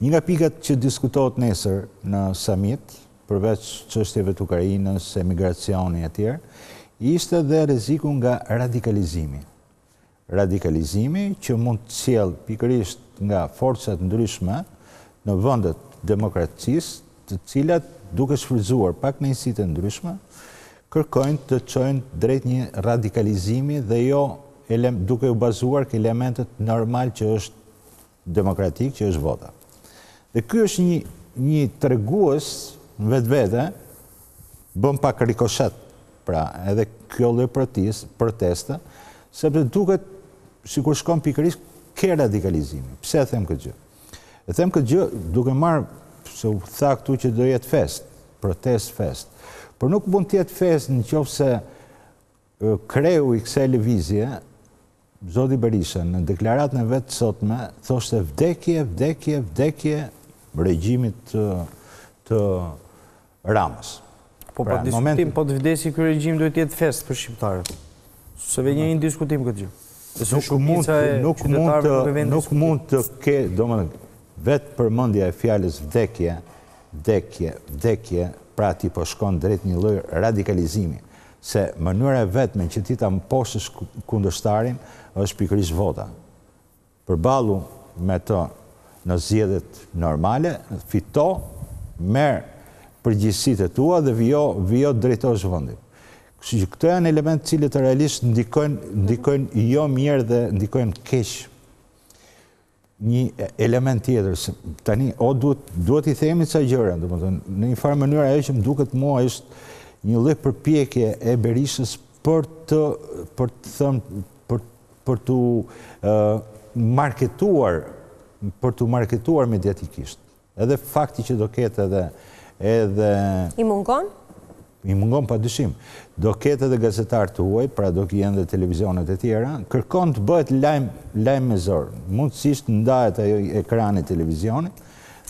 Një nga pikat që diskutohet nesër në samit, përveç qështjeve të Ukrajinës, emigracioni e tjerë, ishte dhe reziku nga radikalizimi. Radikalizimi që mund të cjellë pikërisht nga forcët ndryshme në vëndet demokracisë të cilat duke shfryzuar pak në insitë ndryshme, kërkojnë të qojnë drejt një radikalizimi dhe jo duke u bazuar kë elementet normal që është demokratik, që është votat. Dhe kjo është një një të reguës në vetë vete bëm pak rikoshet pra edhe kjo lëjë protis proteste se për duket si kur shkom pikëris ke radikalizimi pse e them këtë gjë e them këtë gjë duke marë se u tha këtu që do jetë fest protest fest për nuk mund tjetë fest në qofë se kreu i kse levizje zodi Berisha në deklarat në vetë sotme thoshtë e vdekje, vdekje, vdekje regjimit të, të ramës. Po për po pra, diskutim, po të vdesi kërë regjim duhet jetë fest për shqiptarët. Se ve një diskutim këtë gjithë. nuk mund, nuk mund, të, nuk mund të ke, do më vetë mëndja e fjallës vdekje, vdekje, vdekje, pra ti po shkon drejt një lojë radikalizimi, se mënyre vetë me që ti ta më posës kundështarin, është pikrish vota. Për balu me të në zjedhet normale, fito, merë për gjithësit e tua dhe vjo drejtojë zë vëndi. Këto janë element cilët e realisht ndikojnë jo mirë dhe ndikojnë keshë. Një element tjetër, tani, o duhet i themi të sajgjore, në një farë mënyrë ajo që më duket mua është një lëjt përpjekje e berishës për të për të thëmë, për të marketuar për të marketuar mediatikisht. Edhe fakti që do ketë edhe... edhe I mungon? I mungon pa dyshim. Do ketë edhe gazetar të uaj, pra do kjenë dhe televizionet e tjera, kërkon të bëhet lajmë lajm me zorë. Mundësisht ndajet ajo ekranit televizionit,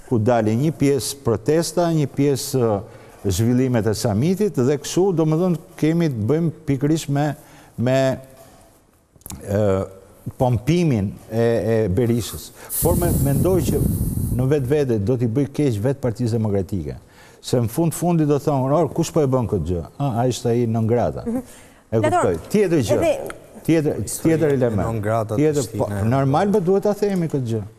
ku dali një piesë protesta, një piesë zhvillimet e samitit, dhe kësu do më dhënë kemi të bëjmë pikrish me, me pompimin e Berishës. Por me mendoj që në vetë vete do t'i bëjë kesh vetë partijës demokratike. Se në fundë fundi do thonë, orë, kush po e bënë këtë gjë? A, a ishtë a i në ngrata. Mhm. E kuptoj, tjetër gjë, tjetër element. Në ngrata të po, shtinë. Normal për po duhet a themi këtë gjë.